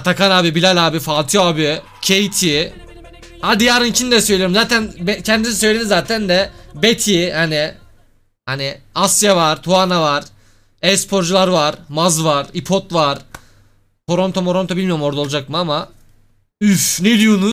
Atakan abi, Bilal abi, Fatih abi, Katie. Hadi yarınkini de söylüyorum. Zaten kendisi söyledi zaten de Betty hani hani Asya var, Tuana var. E-sporcular var, Maz var, İpot var. Toronto Moronto bilmiyorum orada olacak mı ama. Üf ne diyorsunuz?